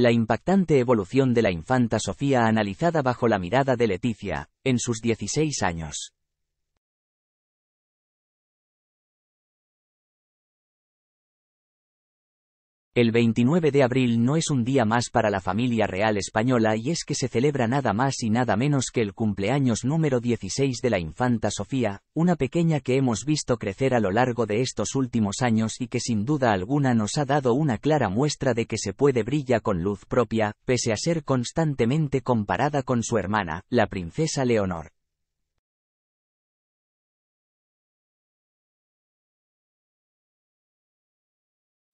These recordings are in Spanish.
La impactante evolución de la infanta Sofía analizada bajo la mirada de Leticia, en sus 16 años. El 29 de abril no es un día más para la familia real española y es que se celebra nada más y nada menos que el cumpleaños número 16 de la infanta Sofía, una pequeña que hemos visto crecer a lo largo de estos últimos años y que sin duda alguna nos ha dado una clara muestra de que se puede brillar con luz propia, pese a ser constantemente comparada con su hermana, la princesa Leonor.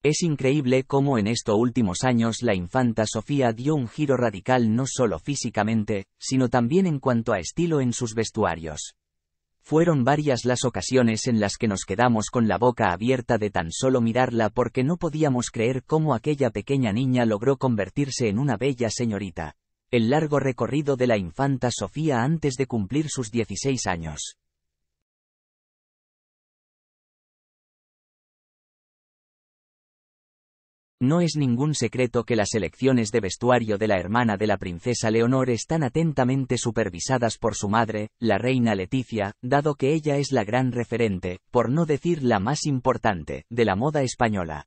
Es increíble cómo en estos últimos años la infanta Sofía dio un giro radical no solo físicamente, sino también en cuanto a estilo en sus vestuarios. Fueron varias las ocasiones en las que nos quedamos con la boca abierta de tan solo mirarla porque no podíamos creer cómo aquella pequeña niña logró convertirse en una bella señorita. El largo recorrido de la infanta Sofía antes de cumplir sus 16 años. No es ningún secreto que las elecciones de vestuario de la hermana de la princesa Leonor están atentamente supervisadas por su madre, la reina Leticia, dado que ella es la gran referente, por no decir la más importante, de la moda española.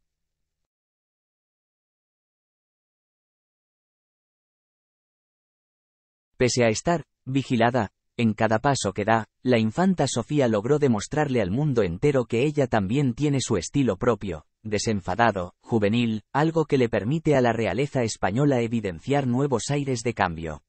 Pese a estar, vigilada, en cada paso que da, la infanta Sofía logró demostrarle al mundo entero que ella también tiene su estilo propio, desenfadado, juvenil, algo que le permite a la realeza española evidenciar nuevos aires de cambio.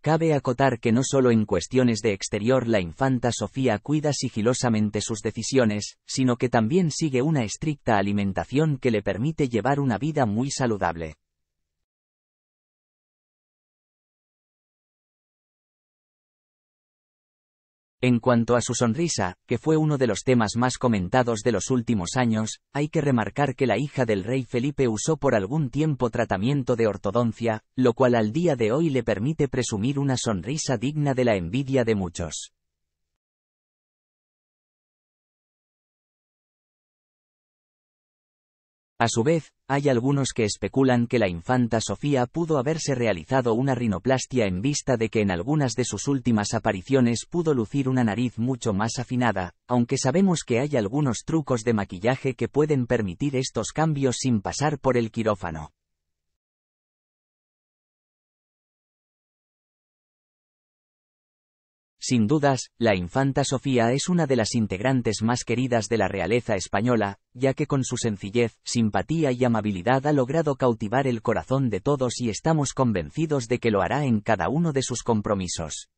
Cabe acotar que no solo en cuestiones de exterior la infanta Sofía cuida sigilosamente sus decisiones, sino que también sigue una estricta alimentación que le permite llevar una vida muy saludable. En cuanto a su sonrisa, que fue uno de los temas más comentados de los últimos años, hay que remarcar que la hija del rey Felipe usó por algún tiempo tratamiento de ortodoncia, lo cual al día de hoy le permite presumir una sonrisa digna de la envidia de muchos. A su vez, hay algunos que especulan que la infanta Sofía pudo haberse realizado una rinoplastia en vista de que en algunas de sus últimas apariciones pudo lucir una nariz mucho más afinada, aunque sabemos que hay algunos trucos de maquillaje que pueden permitir estos cambios sin pasar por el quirófano. Sin dudas, la infanta Sofía es una de las integrantes más queridas de la realeza española, ya que con su sencillez, simpatía y amabilidad ha logrado cautivar el corazón de todos y estamos convencidos de que lo hará en cada uno de sus compromisos.